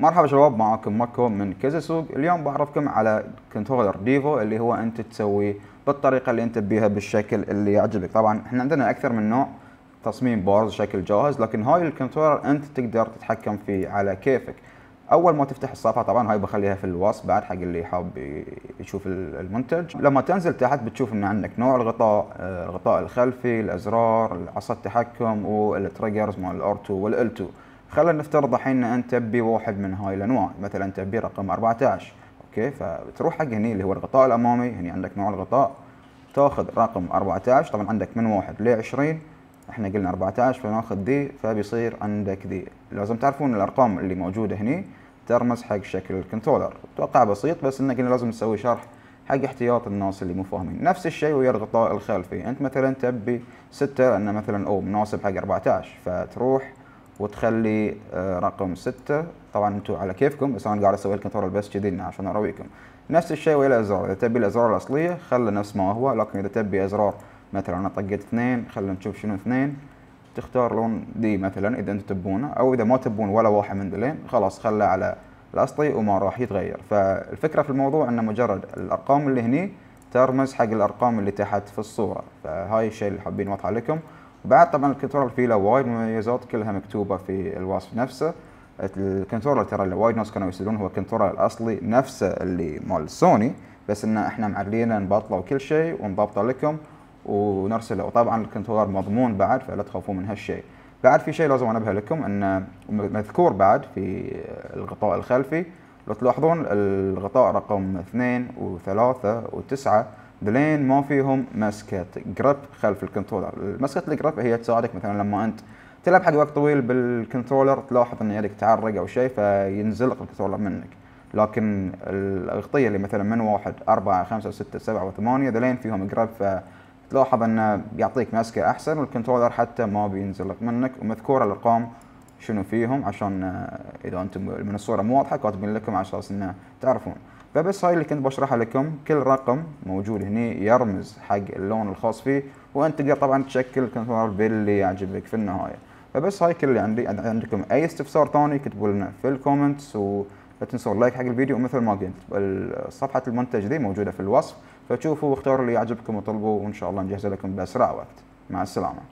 مرحبا شباب معاكم ماكو من كذا سوق اليوم بعرفكم على كنترولر ديفو اللي هو انت تسويه بالطريقه اللي انت بيها بالشكل اللي يعجبك طبعا احنا عندنا اكثر من نوع تصميم بارز شكل جاهز لكن هاي الكنترولر انت تقدر تتحكم فيه على كيفك اول ما تفتح الصفحه طبعا هاي بخليها في الوصف بعد حق اللي حاب يشوف المنتج لما تنزل تحت بتشوف ان عندك نوع الغطاء آه، الغطاء الخلفي الازرار عصا التحكم والتريجرز مال الار2 والال2 خلينا نفترض الحين انت تبي واحد من هاي الانواع مثلا تبي رقم 14 اوكي فبتروح حق هني اللي هو الغطاء الامامي هني عندك نوع الغطاء تاخذ رقم 14 طبعا عندك من واحد ل 20 احنا قلنا 14 فناخذ دي فبيصير عندك دي لازم تعرفون الارقام اللي موجوده هني ترمز حق شكل الكنترولر اتوقع بسيط بس ان قلنا لازم نسوي شرح حق احتياط الناس اللي مو فاهمين نفس الشيء ويا الغطاء الخلفي انت مثلا تبي 6 لان مثلا او مناسب حق 14 فتروح وتخلي آه، رقم 6 طبعا انتم على كيفكم بس انا قاعد اسوي الكنترول بس كذي عشان ارويكم نفس الشيء ويا الازرار اذا تبي الازرار الاصليه خلى نفس ما هو لكن اذا تبي ازرار مثلا انا طقيت اثنين خلينا نشوف شنو اثنين تختار لون دي مثلا اذا انتم تبونه او اذا ما تبون ولا واحد من ذلين خلاص خله على الاصلي وما راح يتغير فالفكره في الموضوع انه مجرد الارقام اللي هني ترمز حق الارقام اللي تحت في الصوره فهاي الشيء اللي حابين نوضحه لكم بعد طبعا الكنترول فيه له وايد مميزات كلها مكتوبه في الوصف نفسه الكنترول ترى اللي وايد ناس كانوا يسالون هو الكنترول الاصلي نفسه اللي مال سوني بس ان احنا معلينا نبطله وكل شيء ونضبطه لكم ونرسله وطبعا الكنترول مضمون بعد فلا تخافون من هالشيء بعد في شيء لازم انبه لكم انه مذكور بعد في الغطاء الخلفي لو تلاحظون الغطاء رقم اثنين وثلاثة وتسعة دلين ما فيهم ماسكات جرب خلف الكنترولر مسكت الجرب هي تساعدك مثلا لما انت تلعب حق وقت طويل بالكنترولر تلاحظ ان يدك تعرق او شيء فينزلق الكنترولر منك لكن الاغطيه اللي مثلا من واحد أربعة خمسة ستة سبعة وثمانية ذلين فيهم جراب فتلاحظ انه يعطيك مسكه احسن والكنترولر حتى ما بينزلق منك ومذكوره الارقام شنو فيهم عشان اذا انتم من الصوره مو واضحه كاتبين لكم على اساس انه تعرفون فبس هاي اللي كنت بشرحها لكم كل رقم موجود هنا يرمز حق اللون الخاص فيه وانت تقدر طبعا تشكل الكنترول باللي يعجبك في النهايه فبس هاي كل اللي عندي عندكم اي استفسار ثاني كتبوا لنا في الكومنتس و لا تنسوا اللايك حق الفيديو ومثل ما قلت صفحه المنتج دي موجوده في الوصف فتشوفوا واختاروا اللي يعجبكم وطلبوا وان شاء الله نجهز لكم باسرع وقت مع السلامه